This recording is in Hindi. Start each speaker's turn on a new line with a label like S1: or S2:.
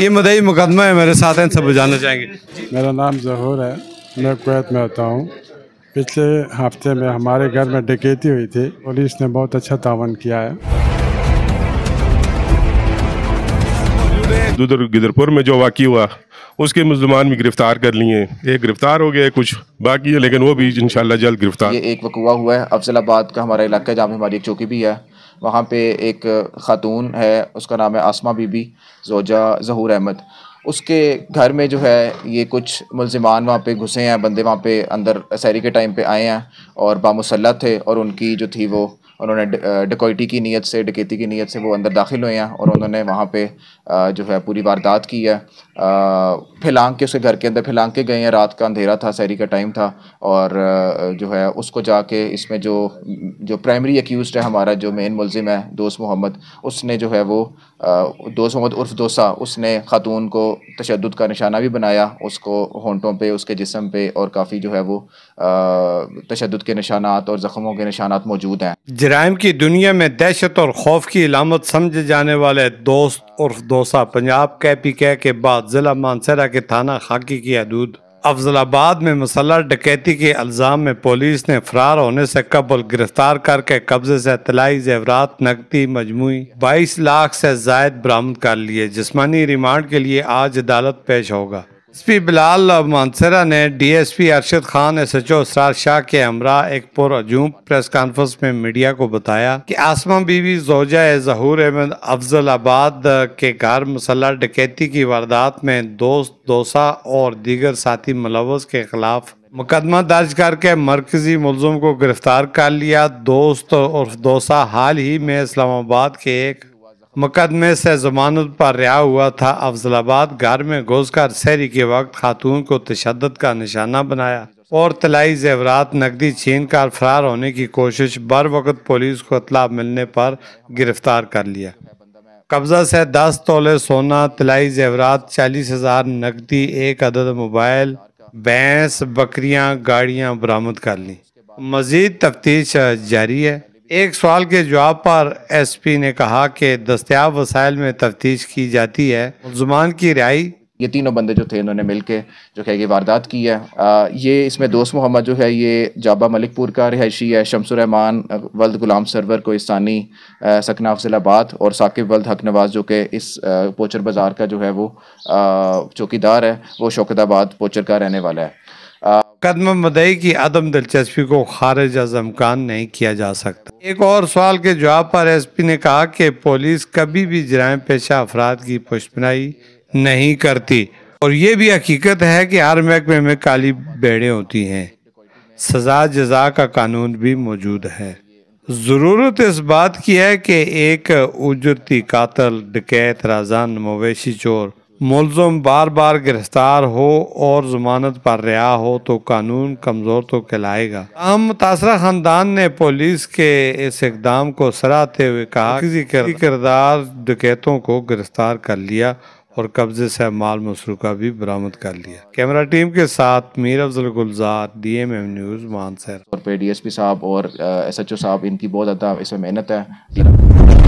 S1: ये मदई मुकदमा है मेरे साथ हैं सब जाना चाहेंगे मेरा नाम जहूर है मैं कुवैत में रहता हूँ पिछले हफ्ते में हमारे घर में डकैती हुई थी पुलिस ने बहुत अच्छा तावन किया है दुदर गिदरपुर में जो वाकई हुआ उसके मुलजमान भी गिरफ्तार कर लिए एक गिरफ्तार हो गया कुछ बाकी है लेकिन वो भी इन जल्द गिरफ्तार ये
S2: एक वकुआ हुआ है अफजलाबाद का हमारा इलाका है जहाँ हमारी एक चौकी भी है वहाँ पे एक ख़ातून है उसका नाम है आसमा बीबी जोजा जहूर अहमद उसके घर में जो है ये कुछ मुलजमान वहाँ पे घुसे हैं बंदे वहाँ पे अंदर सैरी के टाइम पे आए हैं और बामुसल्ला थे और उनकी जो थी वो उन्होंने डकोइटी की नीयत से डकैती की नीयत से वो अंदर दाखिल हुए हैं और उन्होंने वहाँ पे जो है पूरी वारदात की है फैलांग के उसके घर के अंदर फैलांग के गए हैं रात का अंधेरा था सैरी का टाइम था और जो है उसको जाके इसमें जो जो प्राइमरी एक्यूज है हमारा जो मेन मुलजिम है दोस्त मोहम्मद उसने जो है वो दोस्त मोहम्मद उर्फ दोसा उसने ख़ातून को तशद का निशाना भी बनाया उसको होंटों पर उसके जिसम पे और काफ़ी जो है वो तशद के निशानात और जख्मों के निशानात मौजूद हैं
S1: जराइम की दुनिया में दहशत और खौफ की इलामत समझे जाने वाले दोस्त उर्फ दोसा पंजाब कैपी पी कै के बाद ज़िला मानसरा के थाना खाकी की हदूद अफजलाबाद में मसलर डकैती के अल्ज़ाम में पुलिस ने फरार होने से कबल गिरफ्तार करके कब्जे से तलाई जेवरात नकदी मजमू बाईस लाख से जायद बरामद कर लिए जिसमानी रिमांड के लिए आज अदालत पेश होगा एसपी बिलाल मानसरा ने DSP Arshad Khan S H O Asrar Shah के हमरा एक पुरजूम प्रेस कॉन्फ्रेंस में मीडिया को बताया कि आसमा बीवी जोजा जहूर अहमद अफजल आबाद के घर मसला डकैती की वारदात में दोस्त दोसा और दीगर साथी मुलवस के खिलाफ मुकदमा दर्ज करके मरकजी मुलजम को गिरफ्तार कर लिया दोस्त और दोसा हाल ही में इस्लामाबाद के एक मुकदमे से जमानत पर रिहा हुआ था अफजलाबाद घर में घुसकर शहरी के वक्त खातून को तशद का निशाना बनाया और तलाई जेवरात नकदी छीन कर फरार होने की कोशिश बर वक्त पुलिस को अतला मिलने पर गिरफ्तार कर लिया कब्जा से दस तोले सोना तलाई जेवरात चालीस हज़ार नकदी एक अदद मोबाइल भैंस बकरियां गाड़ियां बरामद कर ली मज़ीद तफ्तीश जारी है एक सवाल के जवाब पर एसपी ने कहा कि दस्तियाब वसाइल में तफ्तीश की जाती है मुलजमान
S2: की रिहाई ये तीनों बंदे जो थे इन्होंने मिलके जो है ये वारदात की है आ, ये इसमें दोस्त मोहम्मद जो है ये जाबा मलिकपुर का रिहायशी है शमसुररहमान वल्द गुलाम सरवर को इस्तानी सकना अफजलाबाद और साकिब वल्द हक नवाज जो कि इस पोचर बाज़ार का जो है वो चौकीदार है वो आबाद पोचर का रहने वाला है मुकदमा
S1: मदई की आदम दिलचस्पी को खारिज अजम खान नहीं किया जा सकता एक और सवाल के जवाब पर एस पी ने कहा कि पुलिस कभी भी जराय पेशा अफराद की पुष्पनाई नहीं करती और ये भी हकीकत है कि हर महकमे में काली बेड़े होती हैं सजा जजा का कानून भी मौजूद है ज़रूरत इस बात की है कि एक उजरती कातल डकैत राजान मवेशी चोर मुलम बार बार गिरफ्तार हो और जमानत पर रिहा हो तो कानून कमज़ोर तो कहलाएगा हम मुतासर ख़ानदान ने पुलिस के इस इकदाम को सराहते हुए कहा किसी किरदार डकैतों को गिरफ्तार कर लिया और कब्जे से माल मसरूका भी बरामद कर लिया कैमरा टीम के साथ Mir Afzal Gulzar D M M news
S2: Mansehra और पे डी एस पी साहब और एस एच ओ साहब इनकी बहुत ज़्यादा इसमें मेहनत है